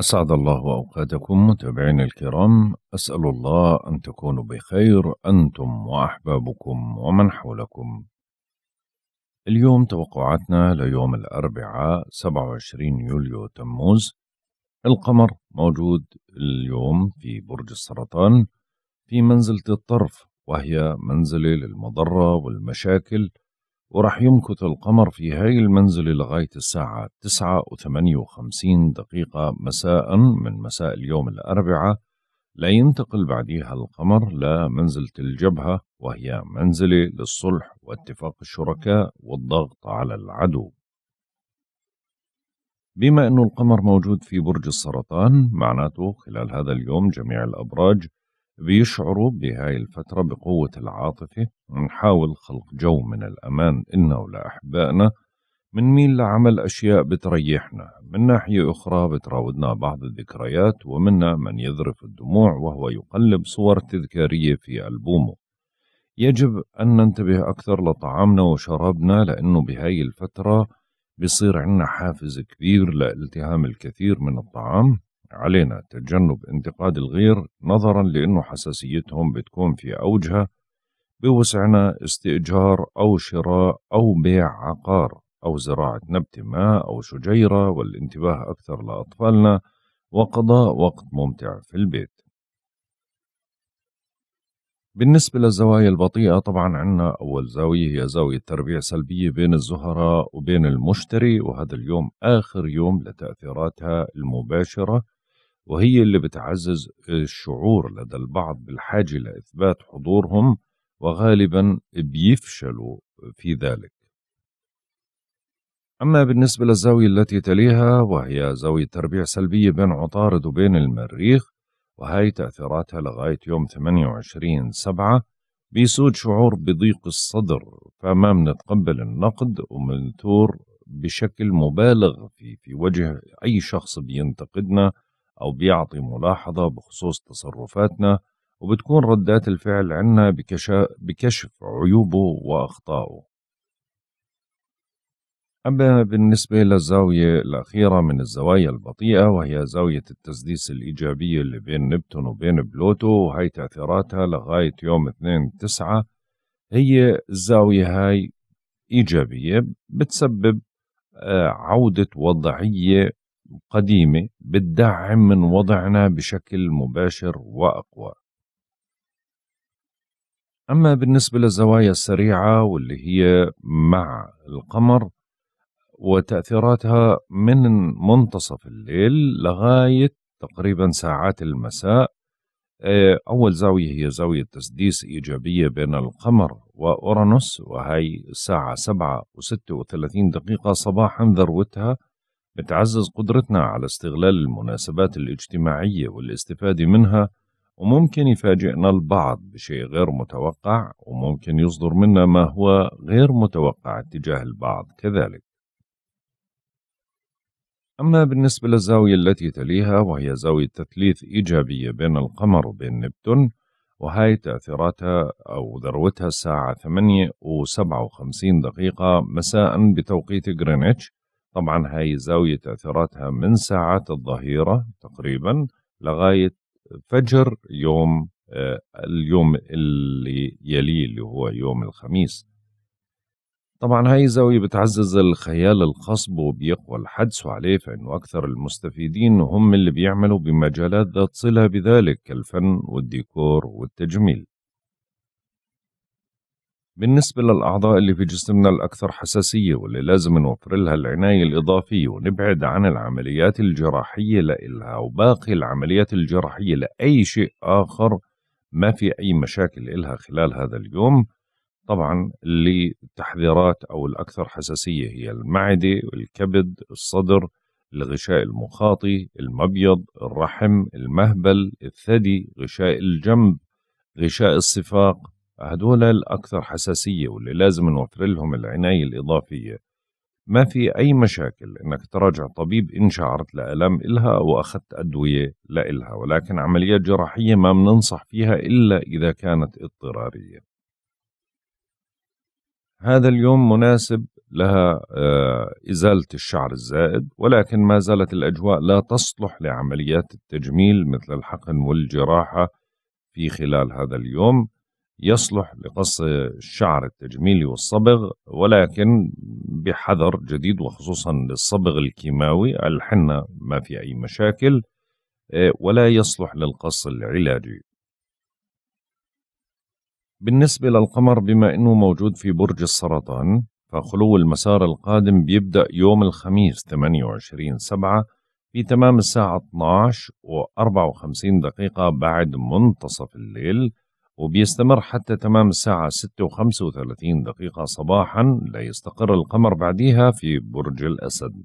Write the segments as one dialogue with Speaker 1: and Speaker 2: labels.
Speaker 1: أسعد الله أوقاتكم متابعينا الكرام أسأل الله أن تكونوا بخير أنتم وأحبابكم ومن حولكم اليوم توقعاتنا ليوم الأربعاء 27 يوليو تموز القمر موجود اليوم في برج السرطان في منزلة الطرف وهي منزلة للمضرة والمشاكل وراح يمكث القمر في هاي المنزلة لغاية الساعة 9 و58 دقيقة مساء من مساء اليوم الأربعاء لا ينتقل بعديها القمر لمنزلة الجبهة وهي منزلة للصلح واتفاق الشركاء والضغط على العدو بما أن القمر موجود في برج السرطان معناته خلال هذا اليوم جميع الأبراج بيشعروا بهاي الفترة بقوة العاطفة ونحاول خلق جو من الأمان إلنا ولأحبائنا منميل لعمل أشياء بتريحنا من ناحية أخرى بتراودنا بعض الذكريات ومنا من يذرف الدموع وهو يقلب صور تذكارية في ألبومه يجب أن ننتبه أكثر لطعامنا وشرابنا لأنه بهاي الفترة بصير عنا حافز كبير لالتهام الكثير من الطعام علينا تجنب انتقاد الغير نظرا لأنه حساسيتهم بتكون في أوجها بوسعنا استئجار أو شراء أو بيع عقار أو زراعة نبت ما أو شجيرة والانتباه أكثر لأطفالنا وقضاء وقت ممتع في البيت بالنسبة للزوايا البطيئة طبعا عندنا أول زاوية هي زاوية تربيع سلبية بين الزهراء وبين المشتري وهذا اليوم آخر يوم لتأثيراتها المباشرة وهي اللي بتعزز الشعور لدى البعض بالحاجة لإثبات حضورهم وغالبا بيفشلوا في ذلك أما بالنسبة للزاوية التي تليها وهي زاوية تربيع سلبية بين عطارد وبين المريخ وهي تأثيراتها لغاية يوم 28 سبعة بيسود شعور بضيق الصدر فما منتقبل النقد ومنثور بشكل مبالغ في في وجه أي شخص بينتقدنا أو بيعطي ملاحظة بخصوص تصرفاتنا وبتكون ردات الفعل عنا بكشف عيوبه وأخطائه أما بالنسبة للزاوية الأخيرة من الزوايا البطيئة وهي زاوية التسديس الإيجابية اللي بين نبتون وبين بلوتو وهي تأثيراتها لغاية يوم 2 9 هي الزاوية هاي إيجابية بتسبب آه، عودة وضعية قديمة بتدعم من وضعنا بشكل مباشر وأقوى أما بالنسبة للزوايا السريعة واللي هي مع القمر وتأثيراتها من منتصف الليل لغاية تقريبا ساعات المساء آه، أول زاوية هي زاوية تسديس إيجابية بين القمر وأورانوس وهي الساعة سبعة وستة وثلاثين دقيقة صباحا ذروتها بتعزز قدرتنا على استغلال المناسبات الاجتماعية والاستفادة منها وممكن يفاجئنا البعض بشيء غير متوقع وممكن يصدر منا ما هو غير متوقع اتجاه البعض كذلك أما بالنسبة للزاوية التي تليها وهي زاوية تثليث إيجابية بين القمر وبين نبتون وهي تأثيراتها أو ذروتها الساعة 8 و57 دقيقة مساء بتوقيت غرينتش طبعا هاي زاوية تأثيراتها من ساعات الظهيرة تقريبا لغاية فجر يوم آه، اليوم اللي يليه اللي هو يوم الخميس طبعا هاي الزاوية بتعزز الخيال الخصب وبيقوى الحدس عليه فإنه أكثر المستفيدين هم اللي بيعملوا بمجالات ذات صلة بذلك كالفن والديكور والتجميل بالنسبة للأعضاء اللي في جسمنا الأكثر حساسية واللي لازم نوفر لها العناية الإضافية ونبعد عن العمليات الجراحية لإلها وباقي العمليات الجراحية لأي شيء آخر ما في أي مشاكل إلها خلال هذا اليوم طبعا اللي تحذيرات أو الأكثر حساسية هي المعدة الكبد الصدر الغشاء المخاطي المبيض الرحم المهبل الثدي غشاء الجنب غشاء الصفاق هدول الأكثر حساسية واللي لازم نوفر لهم العناية الإضافية ما في أي مشاكل إنك تراجع طبيب إن شعرت لألم إلها أو أخذت أدوية لإلها ولكن عمليات جراحية ما بننصح فيها إلا إذا كانت اضطرارية هذا اليوم مناسب لها آه، إزالة الشعر الزائد ولكن ما زالت الأجواء لا تصلح لعمليات التجميل مثل الحقن والجراحة في خلال هذا اليوم يصلح لقص الشعر التجميلي والصبغ ولكن بحذر جديد وخصوصا للصبغ الكيماوي الحنة ما في أي مشاكل آه، ولا يصلح للقص العلاجي بالنسبة للقمر بما أنه موجود في برج السرطان فخلو المسار القادم بيبدأ يوم الخميس 28 سبعة في تمام الساعة 12 و 54 دقيقة بعد منتصف الليل وبيستمر حتى تمام الساعة 6 و35 دقيقة صباحا ليستقر القمر بعديها في برج الأسد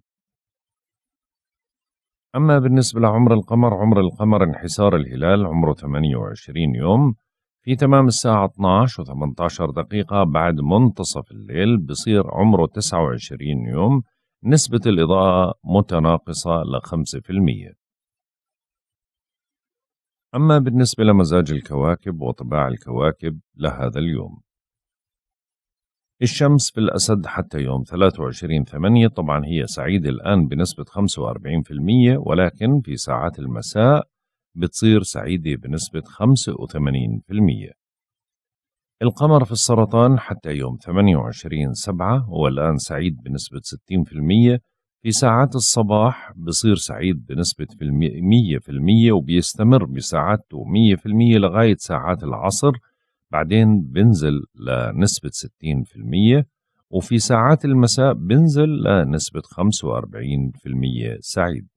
Speaker 1: أما بالنسبة لعمر القمر عمر القمر انحسار الهلال عمره 28 يوم في تمام الساعة 12 و18 دقيقة بعد منتصف الليل بصير عمره 29 يوم نسبة الإضاءة متناقصة ل 5% أما بالنسبة لمزاج الكواكب وطباع الكواكب لهذا اليوم الشمس في الأسد حتى يوم 23/8 طبعا هي سعيدة الآن بنسبة 45% ولكن في ساعات المساء بتصير سعيدة بنسبة 85% القمر في السرطان حتى يوم 28 سبعة هو الآن سعيد بنسبة في ساعات الصباح بصير سعيد بنسبة في المية في المية وبيستمر بسعادته مية في المية لغاية ساعات العصر بعدين بنزل لنسبة ستين في المية وفي ساعات المساء بنزل لنسبة واربعين في المية سعيد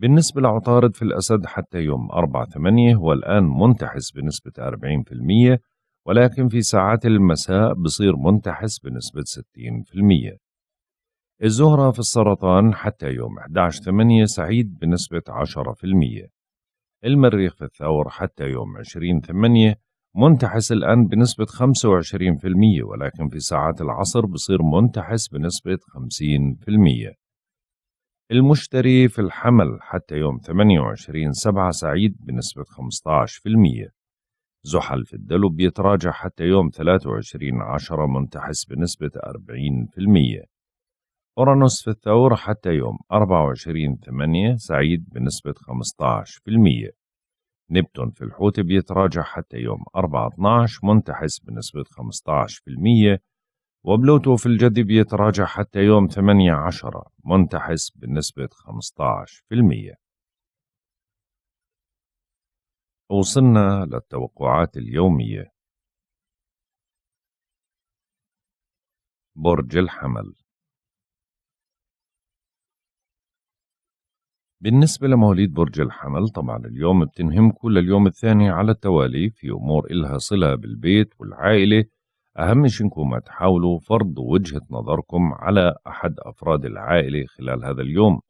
Speaker 1: بالنسبة لعطارد في الأسد حتى يوم أربعة ثمانية هو الآن منتحس بنسبة أربعين في المية ولكن في ساعات المساء بصير منتحس بنسبة ستين في المية الزهرة في السرطان حتى يوم 11/8 سعيد بنسبة 10%. المريخ في الثور حتى يوم 20/8 منتحس الآن بنسبة 25% ولكن في ساعات العصر بصير منتحس بنسبة 50%. المشتري في الحمل حتى يوم 28 سبعة سعيد بنسبة 15% زحل في الدلو بيتراجع حتى يوم 23 عشرة منتحس بنسبة 40% أورانوس في الثور حتى يوم 24 8 سعيد بنسبة 15% نبتون في الحوت بيتراجع حتى يوم 4 12 منتحس بنسبة 15% وبلوتو في الجدي بيتراجع حتى يوم 8 10 منتحس بنسبة 15% وصلنا للتوقعات اليومية برج الحمل بالنسبة لمواليد برج الحمل طبعا اليوم بتنهمكم لليوم الثاني على التوالي في أمور إلها صلة بالبيت والعائلة أهم شيء إنكم تحاولوا فرض وجهة نظركم على أحد أفراد العائلة خلال هذا اليوم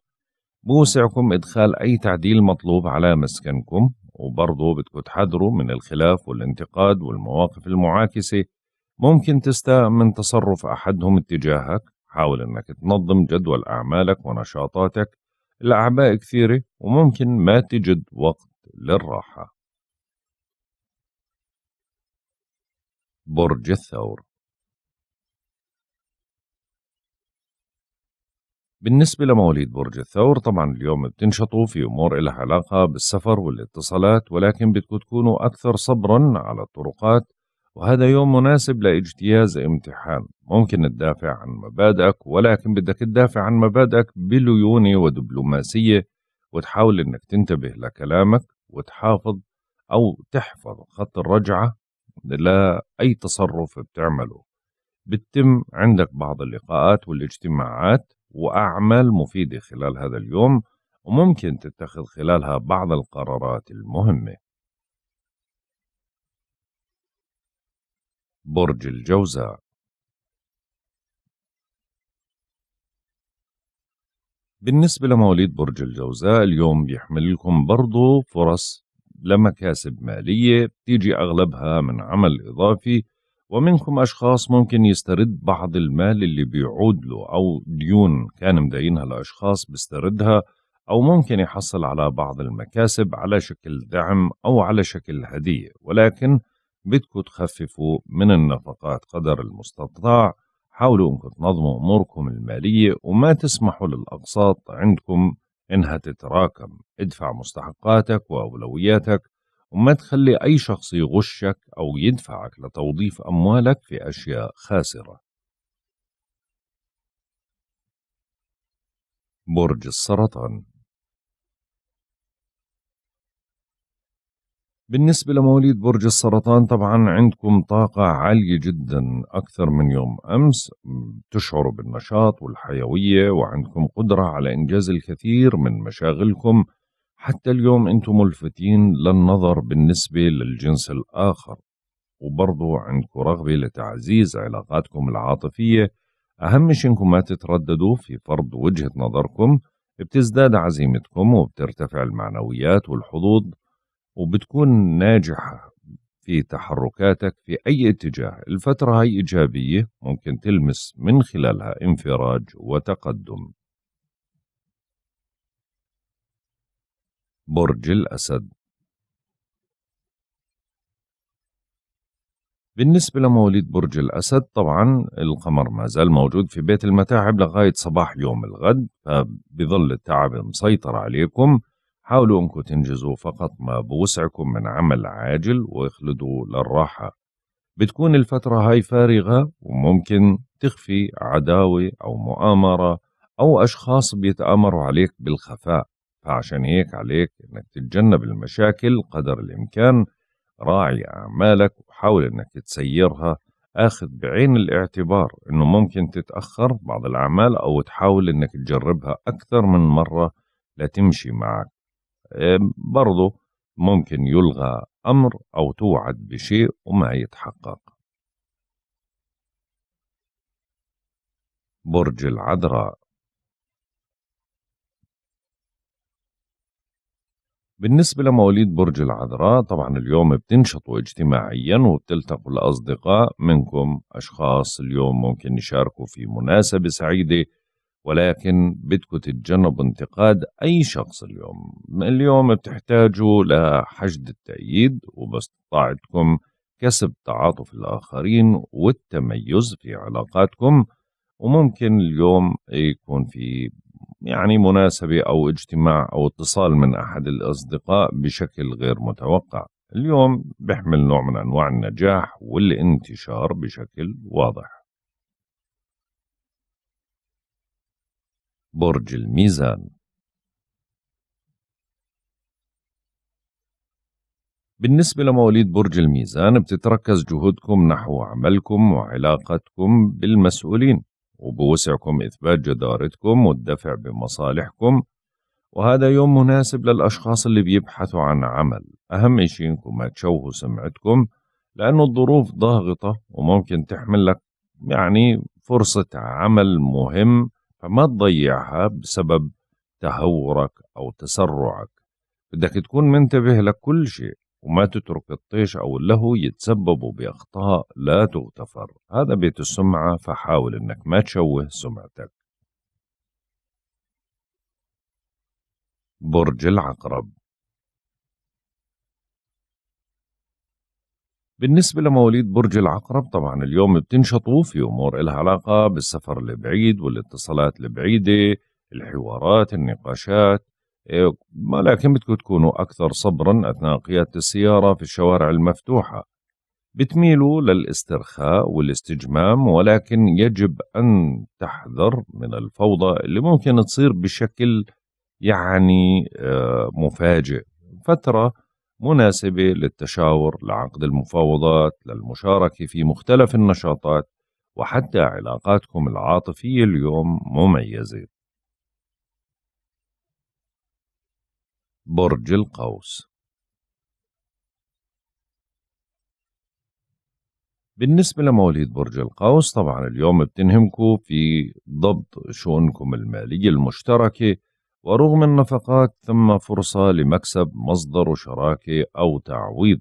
Speaker 1: بوسعكم إدخال أي تعديل مطلوب على مسكنكم وبرضه بدكم تحذروا من الخلاف والانتقاد والمواقف المعاكسة ممكن تستاء من تصرف أحدهم اتجاهك حاول أنك تنظم جدول أعمالك ونشاطاتك الأعباء كثيرة وممكن ما تجد وقت للراحة برج الثور بالنسبة لمواليد برج الثور طبعا اليوم بتنشطوا في أمور لها علاقة بالسفر والاتصالات ولكن بدكم تكونوا أكثر صبرا على الطرقات وهذا يوم مناسب لاجتياز امتحان ممكن تدافع عن مبادئك ولكن بدك تدافع عن مبادئك بليونة ودبلوماسية وتحاول انك تنتبه لكلامك وتحافظ او تحفظ خط الرجعة لأي تصرف بتعمله بتتم عندك بعض اللقاءات والاجتماعات وأعمال مفيدة خلال هذا اليوم وممكن تتخذ خلالها بعض القرارات المهمة برج الجوزاء بالنسبة لمواليد برج الجوزاء اليوم بيحمل لكم برضو فرص لمكاسب مالية بتيجي أغلبها من عمل إضافي ومنكم أشخاص ممكن يسترد بعض المال اللي بيعود له أو ديون كان مدينها لأشخاص بيستردها أو ممكن يحصل على بعض المكاسب على شكل دعم أو على شكل هدية ولكن بدكم تخففوا من النفقات قدر المستطاع حاولوا انكم تنظموا اموركم الماليه وما تسمحوا للاقساط عندكم انها تتراكم ادفع مستحقاتك واولوياتك وما تخلي اي شخص يغشك او يدفعك لتوظيف اموالك في اشياء خاسره برج السرطان بالنسبة لمواليد برج السرطان طبعا عندكم طاقة عالية جدا أكثر من يوم أمس تشعروا بالنشاط والحيوية وعندكم قدرة على إنجاز الكثير من مشاغلكم حتى اليوم أنتم ملفتين للنظر بالنسبة للجنس الآخر وبرضو عندكم رغبة لتعزيز علاقاتكم العاطفية أهم شيء أنكم ما تترددوا في فرض وجهة نظركم بتزداد عزيمتكم وبترتفع المعنويات والحظوظ وبتكون ناجحة في تحركاتك في أي اتجاه الفترة هي إيجابية ممكن تلمس من خلالها انفراج وتقدم برج الأسد بالنسبة لمواليد برج الأسد طبعا القمر ما زال موجود في بيت المتاعب لغاية صباح يوم الغد فبظل التعب مسيطر عليكم حاولوا أنكم تنجزوا فقط ما بوسعكم من عمل عاجل واخلدوا للراحة بتكون الفترة هاي فارغة وممكن تخفي عداوة أو مؤامرة أو أشخاص بيتآمروا عليك بالخفاء فعشان هيك عليك أنك تتجنب المشاكل قدر الإمكان راعي أعمالك وحاول أنك تسيرها اخذ بعين الاعتبار انه ممكن تتاخر بعض الاعمال او تحاول انك تجربها اكثر من مره لتمشي معك برضه ممكن يلغى أمر أو توعد بشيء وما يتحقق برج العذراء بالنسبة لمواليد برج العذراء طبعا اليوم بتنشطوا اجتماعيا وبتلتقوا الأصدقاء منكم أشخاص اليوم ممكن يشاركوا في مناسبة سعيدة ولكن بدكم تتجنبوا انتقاد أي شخص اليوم اليوم بتحتاجوا لحشد التأييد وباستطاعتكم كسب تعاطف الآخرين والتميز في علاقاتكم وممكن اليوم يكون في يعني مناسبة أو اجتماع أو اتصال من أحد الأصدقاء بشكل غير متوقع اليوم بيحمل نوع من أنواع النجاح والانتشار بشكل واضح برج الميزان بالنسبة لمواليد برج الميزان بتتركز جهودكم نحو عملكم وعلاقتكم بالمسؤولين وبوسعكم إثبات جدارتكم والدفع بمصالحكم وهذا يوم مناسب للأشخاص اللي بيبحثوا عن عمل أهم شيء إنكم ما تشوهوا سمعتكم لأنه الظروف ضاغطة وممكن تحمل لك يعني فرصة عمل مهم فما تضيعها بسبب تهورك أو تسرعك بدك تكون منتبه لكل شيء وما تترك الطيش أو اللهو يتسببوا بأخطاء لا تغتفر هذا بيت السمعة فحاول أنك ما تشوه سمعتك برج العقرب بالنسبة لمواليد برج العقرب طبعا اليوم بتنشطوا في أمور إلها علاقة بالسفر البعيد والاتصالات البعيدة الحوارات النقاشات إيه، ولكن بدكم تكونوا أكثر صبرا أثناء قيادة السيارة في الشوارع المفتوحة بتميلوا للاسترخاء والاستجمام ولكن يجب أن تحذر من الفوضى اللي ممكن تصير بشكل يعني آه، مفاجئ فترة مناسبة للتشاور لعقد المفاوضات للمشاركة في مختلف النشاطات وحتى علاقاتكم العاطفية اليوم مميزة برج القوس بالنسبة لمواليد برج القوس طبعا اليوم بتنهمكم في ضبط شؤونكم المالية المشتركة ورغم النفقات ثم فرصة لمكسب مصدر شراكة أو تعويض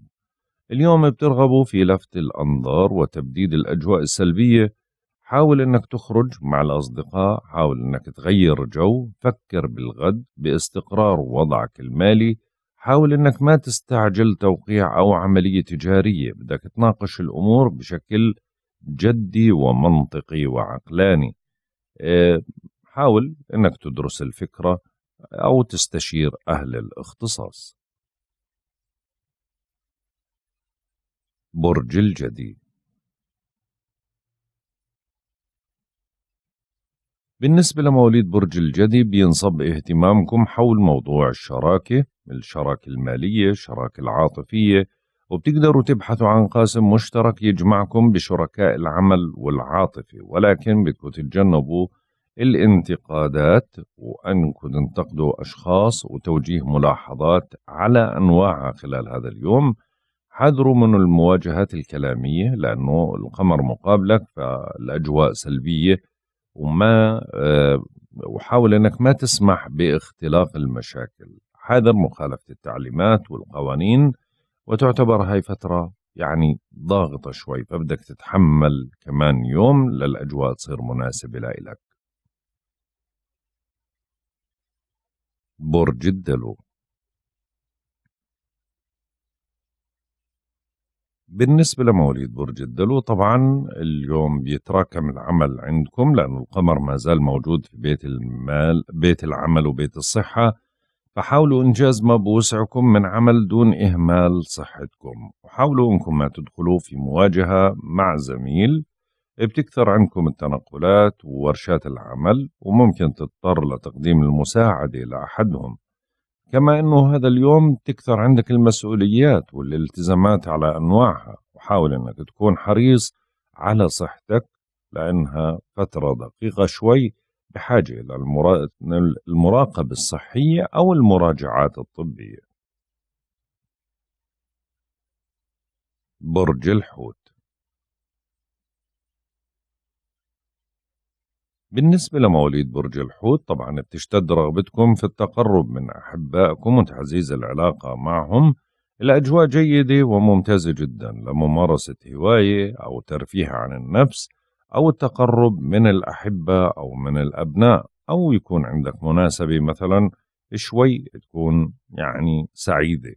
Speaker 1: اليوم بترغبوا في لفت الأنظار وتبديد الأجواء السلبية حاول أنك تخرج مع الأصدقاء حاول أنك تغير جو فكر بالغد باستقرار وضعك المالي حاول أنك ما تستعجل توقيع أو عملية تجارية بدك تناقش الأمور بشكل جدي ومنطقي وعقلاني آه، حاول أنك تدرس الفكرة أو تستشير أهل الاختصاص برج الجدي بالنسبة لمواليد برج الجدي بينصب اهتمامكم حول موضوع الشراكة الشراكة المالية الشراكة العاطفية وبتقدروا تبحثوا عن قاسم مشترك يجمعكم بشركاء العمل والعاطفة ولكن بدكم تتجنبوا الانتقادات وأنكم تنتقدوا أشخاص وتوجيه ملاحظات على أنواعها خلال هذا اليوم حذروا من المواجهات الكلامية لأنه القمر مقابلك فالأجواء سلبية وما آه، وحاول أنك ما تسمح باختلاق المشاكل حذر مخالفة التعليمات والقوانين وتعتبر هاي فترة يعني ضاغطة شوي فبدك تتحمل كمان يوم للأجواء تصير مناسبة لإلك برج الدلو بالنسبة لمواليد برج الدلو طبعا اليوم بيتراكم العمل عندكم لأنه القمر ما زال موجود في بيت المال بيت العمل وبيت الصحة فحاولوا إنجاز ما بوسعكم من عمل دون إهمال صحتكم وحاولوا أنكم ما تدخلوا في مواجهة مع زميل بتكثر عندكم التنقلات وورشات العمل وممكن تضطر لتقديم المساعدة لأحدهم كما أنه هذا اليوم تكثر عندك المسؤوليات والالتزامات على أنواعها وحاول أنك تكون حريص على صحتك لأنها فترة دقيقة شوي بحاجة إلى المراقبة الصحية أو المراجعات الطبية برج الحوت بالنسبة لمواليد برج الحوت طبعا بتشتد رغبتكم في التقرب من أحبائكم وتعزيز العلاقة معهم الأجواء جيدة وممتازة جدا لممارسة هواية أو ترفيه عن النفس أو التقرب من الأحبة أو من الأبناء أو يكون عندك مناسبة مثلا شوي تكون يعني سعيدة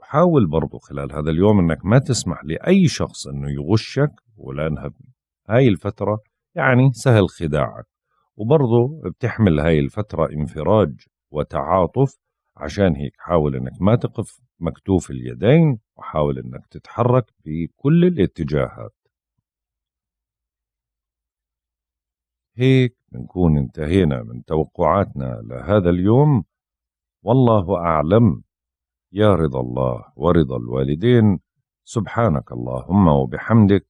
Speaker 1: حاول برضو خلال هذا اليوم أنك ما تسمح لأي شخص أنه يغشك ولأنها هاي الفترة يعني سهل خداعك وبرضه بتحمل هاي الفترة انفراج وتعاطف عشان هيك حاول انك ما تقف مكتوف اليدين وحاول انك تتحرك بكل الاتجاهات هيك بنكون انتهينا من توقعاتنا لهذا اليوم والله أعلم يا رضا الله ورضا الوالدين سبحانك اللهم وبحمدك